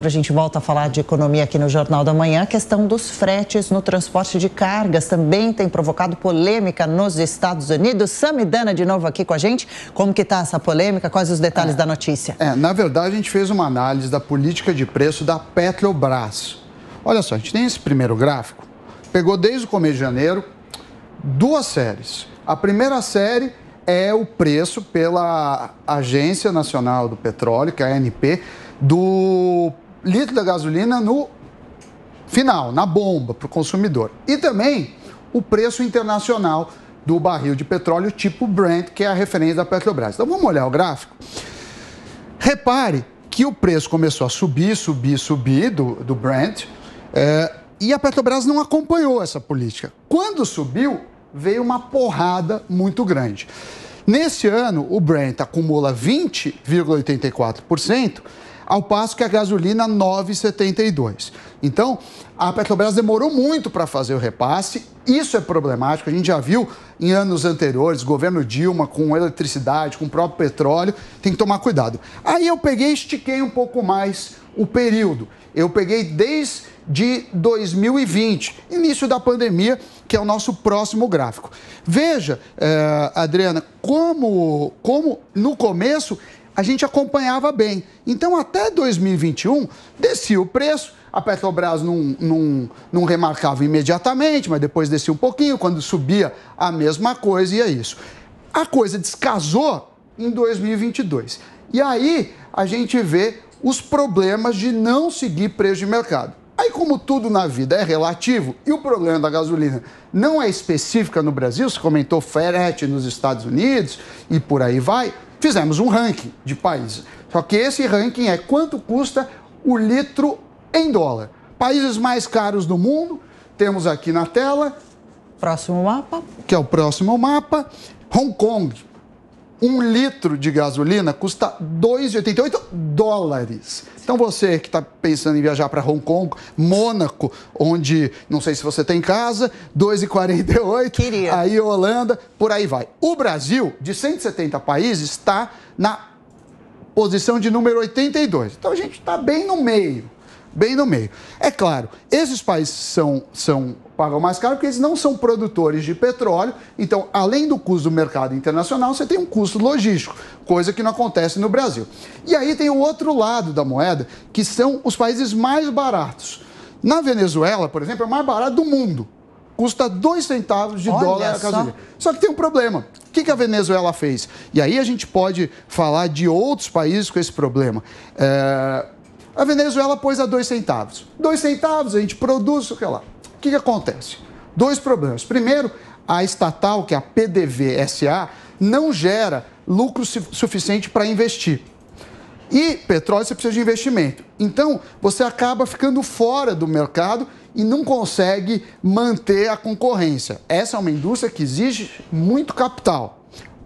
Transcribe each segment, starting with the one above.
A gente volta a falar de economia aqui no Jornal da Manhã. A questão dos fretes no transporte de cargas também tem provocado polêmica nos Estados Unidos. Dana, de novo aqui com a gente. Como que está essa polêmica? Quais os detalhes é, da notícia? É, na verdade, a gente fez uma análise da política de preço da Petrobras. Olha só, a gente tem esse primeiro gráfico. Pegou desde o começo de janeiro duas séries. A primeira série é o preço pela Agência Nacional do Petróleo, que é a ANP, do litro da gasolina no final, na bomba, para o consumidor. E também o preço internacional do barril de petróleo tipo Brent, que é a referência da Petrobras. Então vamos olhar o gráfico. Repare que o preço começou a subir, subir, subir do, do Brent é, e a Petrobras não acompanhou essa política. Quando subiu, veio uma porrada muito grande. Nesse ano, o Brent acumula 20,84% ao passo que a gasolina 9,72. Então, a Petrobras demorou muito para fazer o repasse. Isso é problemático. A gente já viu em anos anteriores, governo Dilma com eletricidade, com o próprio petróleo, tem que tomar cuidado. Aí eu peguei e estiquei um pouco mais o período. Eu peguei desde 2020, início da pandemia, que é o nosso próximo gráfico. Veja, eh, Adriana, como, como no começo a gente acompanhava bem. Então, até 2021, descia o preço, a Petrobras não, não, não remarcava imediatamente, mas depois descia um pouquinho, quando subia, a mesma coisa e é isso. A coisa descasou em 2022. E aí a gente vê os problemas de não seguir preço de mercado. Aí, como tudo na vida é relativo, e o problema da gasolina não é específica no Brasil, se comentou frete nos Estados Unidos e por aí vai, fizemos um ranking de países. Só que esse ranking é quanto custa o litro em dólar. Países mais caros do mundo, temos aqui na tela. Próximo mapa. Que é o próximo mapa. Hong Kong, um litro de gasolina custa 2,88 dólares. Então você que está pensando em viajar para Hong Kong, Mônaco, onde não sei se você tem casa, 2,48. Queria. Aí Holanda, por aí vai. O Brasil, de 170 países, está na posição de número 82. Então a gente está bem no meio bem no meio. É claro, esses países são, são pagam mais caro porque eles não são produtores de petróleo. Então, além do custo do mercado internacional, você tem um custo logístico, coisa que não acontece no Brasil. E aí tem o outro lado da moeda, que são os países mais baratos. Na Venezuela, por exemplo, é o mais barato do mundo. Custa 2 centavos de Olha dólar a gasolina. Só. só que tem um problema. O que, que a Venezuela fez? E aí a gente pode falar de outros países com esse problema. É a Venezuela pôs a dois centavos. Dois centavos, a gente produz o que lá. O que, que acontece? Dois problemas. Primeiro, a estatal, que é a PDVSA, não gera lucro suficiente para investir. E petróleo você precisa de investimento. Então, você acaba ficando fora do mercado e não consegue manter a concorrência. Essa é uma indústria que exige muito capital.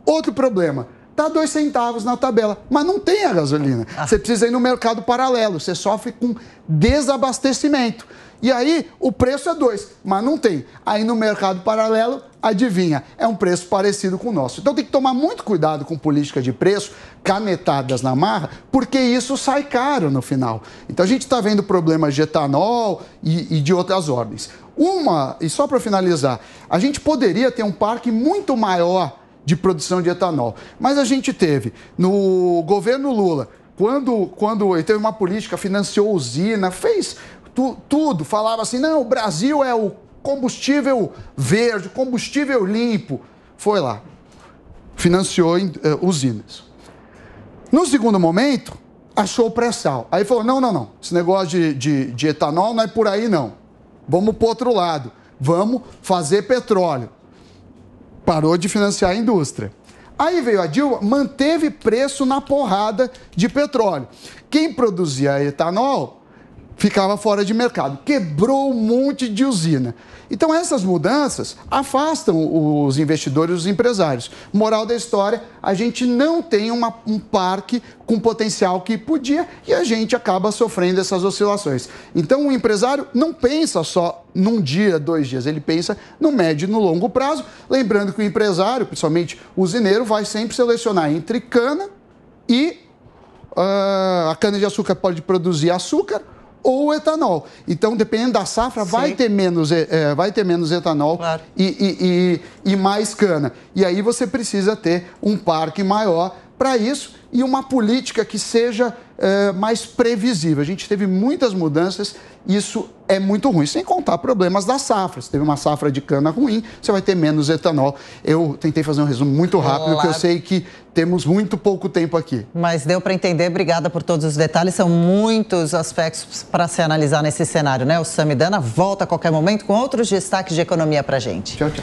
Outro problema, tá dois centavos na tabela, mas não tem a gasolina. Ah. Você precisa ir no mercado paralelo, você sofre com desabastecimento. E aí o preço é dois, mas não tem. Aí no mercado paralelo, adivinha, é um preço parecido com o nosso. Então tem que tomar muito cuidado com política de preço, canetadas na marra, porque isso sai caro no final. Então a gente está vendo problemas de etanol e, e de outras ordens. Uma, e só para finalizar, a gente poderia ter um parque muito maior de produção de etanol. Mas a gente teve no governo Lula, quando, quando ele teve uma política, financiou usina, fez tu, tudo, falava assim: não, o Brasil é o combustível verde, combustível limpo. Foi lá, financiou uh, usinas. No segundo momento, achou o pré-sal. Aí falou: não, não, não, esse negócio de, de, de etanol não é por aí, não. Vamos para outro lado, vamos fazer petróleo parou de financiar a indústria. Aí veio a Dilma, manteve preço na porrada de petróleo. Quem produzia etanol ficava fora de mercado. Quebrou um monte de usina. Então, essas mudanças afastam os investidores e os empresários. Moral da história: a gente não tem uma, um parque com potencial que podia e a gente acaba sofrendo essas oscilações. Então, o empresário não pensa só num dia, dois dias, ele pensa no médio e no longo prazo. Lembrando que o empresário, principalmente o usineiro, vai sempre selecionar entre cana e Uh, a cana-de-açúcar pode produzir açúcar ou etanol. Então, dependendo da safra, vai ter, menos, é, vai ter menos etanol claro. e, e, e, e mais cana. E aí você precisa ter um parque maior para isso e uma política que seja é, mais previsível. A gente teve muitas mudanças, isso é muito ruim, sem contar problemas da safra. Se teve uma safra de cana ruim, você vai ter menos etanol. Eu tentei fazer um resumo muito rápido, porque eu sei que temos muito pouco tempo aqui. Mas deu para entender, obrigada por todos os detalhes. São muitos aspectos para se analisar nesse cenário, né? O Samidana volta a qualquer momento com outros destaques de economia para gente. Tchau, tchau.